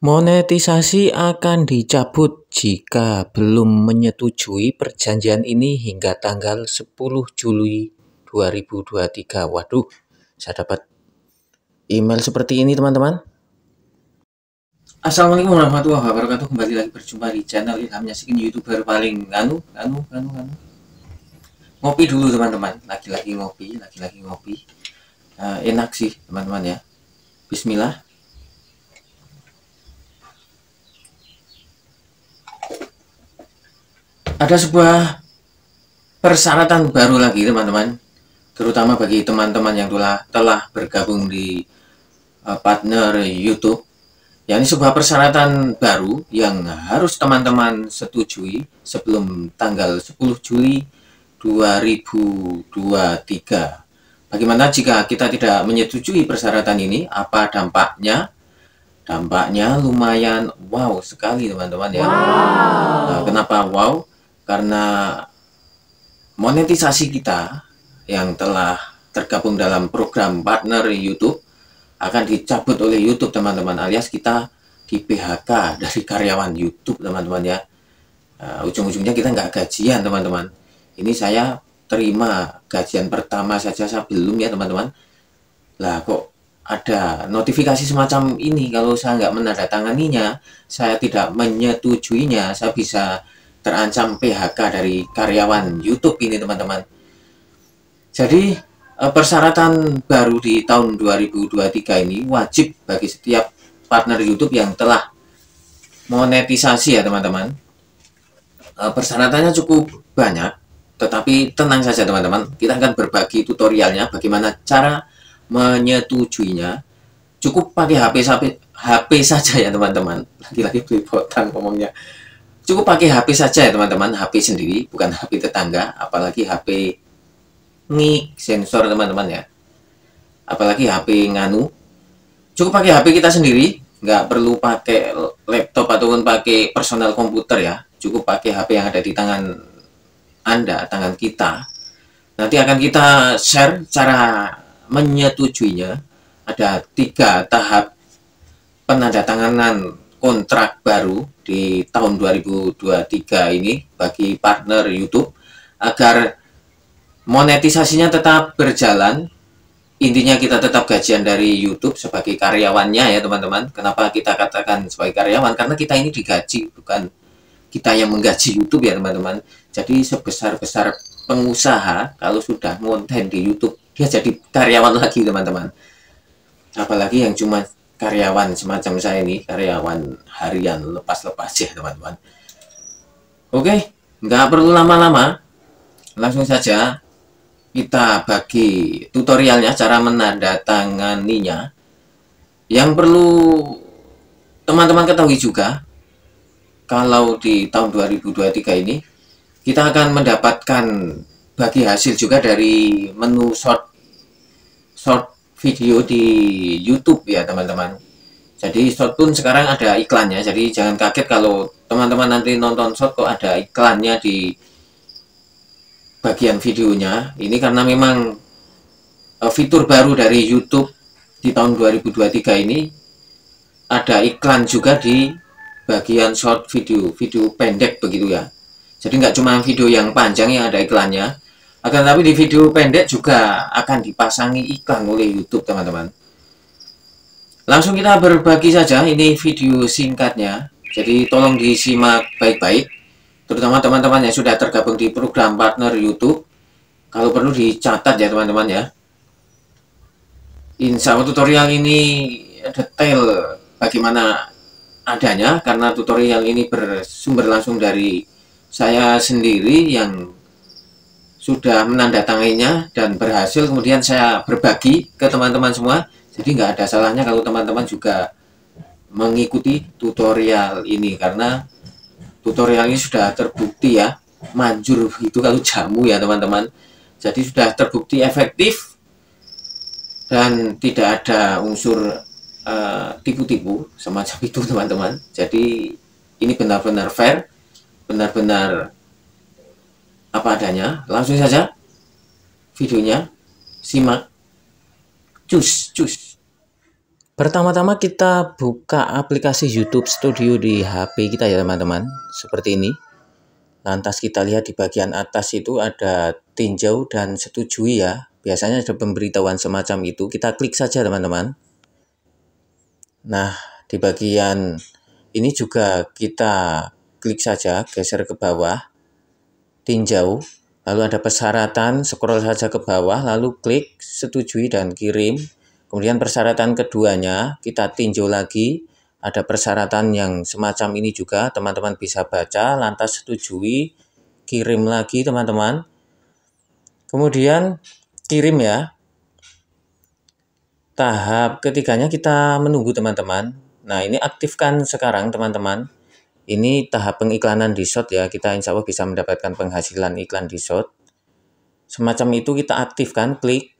Monetisasi akan dicabut jika belum menyetujui perjanjian ini hingga tanggal 10 Juli 2023. Waduh, saya dapat email seperti ini teman-teman. Assalamualaikum warahmatullahi wabarakatuh. Kembali lagi berjumpa di channel ilhamnya Sikin YouTuber paling nganu, nganu, nganu, nganu. Ngopi dulu teman-teman. Lagi-lagi ngopi, lagi-lagi ngopi. Uh, enak sih teman-teman ya. Bismillah. ada sebuah persyaratan baru lagi teman-teman terutama bagi teman-teman yang telah telah bergabung di uh, partner YouTube Ini sebuah persyaratan baru yang harus teman-teman setujui sebelum tanggal 10 Juli 2023. Bagaimana jika kita tidak menyetujui persyaratan ini? Apa dampaknya? Dampaknya lumayan wow sekali teman-teman ya. Wow. Eh, kenapa wow? karena monetisasi kita yang telah tergabung dalam program partner YouTube akan dicabut oleh YouTube teman-teman alias kita di PHK dari karyawan YouTube teman-teman ya uh, ujung-ujungnya kita nggak gajian teman-teman ini saya terima gajian pertama saja saya belum ya teman-teman lah kok ada notifikasi semacam ini kalau saya nggak menandatanganinya saya tidak menyetujuinya saya bisa terancam PHK dari karyawan YouTube ini teman-teman. Jadi eh, persyaratan baru di tahun 2023 ini wajib bagi setiap partner YouTube yang telah monetisasi ya teman-teman. Eh, persyaratannya cukup banyak, tetapi tenang saja teman-teman, kita akan berbagi tutorialnya bagaimana cara menyetujuinya. Cukup pakai HP HP, saja ya teman-teman. Lagi-lagi beli botan, ngomongnya. Cukup pakai HP saja ya teman-teman, HP sendiri, bukan HP tetangga, apalagi HP ngi sensor teman-teman ya. Apalagi HP nganu. Cukup pakai HP kita sendiri, nggak perlu pakai laptop ataupun pakai personal komputer ya. Cukup pakai HP yang ada di tangan Anda, tangan kita. Nanti akan kita share cara menyetujuinya. Ada tiga tahap penandatanganan kontrak baru di tahun 2023 ini bagi partner YouTube agar monetisasinya tetap berjalan. Intinya kita tetap gajian dari YouTube sebagai karyawannya ya teman-teman. Kenapa kita katakan sebagai karyawan? Karena kita ini digaji bukan kita yang menggaji YouTube ya teman-teman. Jadi sebesar-besar pengusaha kalau sudah konten di YouTube dia jadi karyawan lagi teman-teman. Apalagi yang cuma karyawan semacam saya ini karyawan harian lepas-lepas ya teman-teman oke nggak perlu lama-lama langsung saja kita bagi tutorialnya cara menandatanganinya yang perlu teman-teman ketahui juga kalau di tahun 2023 ini kita akan mendapatkan bagi hasil juga dari menu short short video di YouTube ya teman-teman. Jadi short pun sekarang ada iklannya. Jadi jangan kaget kalau teman-teman nanti nonton short kok ada iklannya di bagian videonya. Ini karena memang e, fitur baru dari YouTube di tahun 2023 ini ada iklan juga di bagian short video, video pendek begitu ya. Jadi nggak cuma video yang panjang yang ada iklannya, akan tapi di video pendek juga akan dipasangi iklan oleh YouTube teman-teman langsung kita berbagi saja ini video singkatnya jadi tolong disimak baik-baik terutama teman-teman yang sudah tergabung di program partner YouTube kalau perlu dicatat ya teman-teman ya Insya Allah tutorial ini detail bagaimana adanya karena tutorial ini bersumber langsung dari saya sendiri yang sudah menandatanginya dan berhasil kemudian saya berbagi ke teman-teman semua jadi nggak ada salahnya kalau teman-teman juga mengikuti tutorial ini karena tutorial ini sudah terbukti ya manjur itu kalau jamu ya teman-teman jadi sudah terbukti efektif dan tidak ada unsur eh, tipu-tipu uh, tipu -tipu, semacam itu teman-teman jadi ini benar-benar fair benar-benar apa adanya. Langsung saja videonya. Simak. Cus, cus. Pertama-tama kita buka aplikasi YouTube Studio di HP kita ya teman-teman. Seperti ini. Lantas kita lihat di bagian atas itu ada tinjau dan setujui ya. Biasanya ada pemberitahuan semacam itu. Kita klik saja teman-teman. Nah, di bagian ini juga kita klik saja geser ke bawah tinjau, lalu ada persyaratan, scroll saja ke bawah, lalu klik setujui dan kirim. Kemudian persyaratan keduanya kita tinjau lagi, ada persyaratan yang semacam ini juga, teman-teman bisa baca, lantas setujui, kirim lagi teman-teman. Kemudian kirim ya. Tahap ketiganya kita menunggu teman-teman. Nah, ini aktifkan sekarang teman-teman. Ini tahap pengiklanan di shot ya, kita insya Allah bisa mendapatkan penghasilan iklan di shot. Semacam itu kita aktifkan, klik.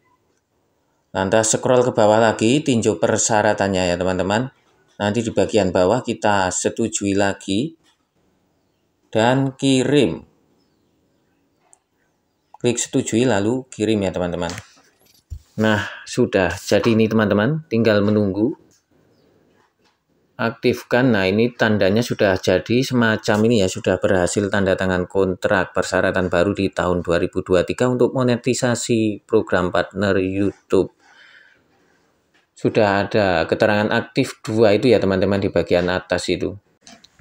nanti scroll ke bawah lagi, tinjau persyaratannya ya teman-teman. Nanti di bagian bawah kita setujui lagi. Dan kirim. Klik setujui lalu kirim ya teman-teman. Nah, sudah. Jadi ini teman-teman, tinggal menunggu aktifkan. Nah, ini tandanya sudah jadi semacam ini ya, sudah berhasil tanda tangan kontrak persyaratan baru di tahun 2023 untuk monetisasi program partner YouTube. Sudah ada keterangan aktif dua itu ya teman-teman di bagian atas itu.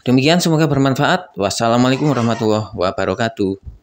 Demikian semoga bermanfaat. Wassalamualaikum warahmatullahi wabarakatuh.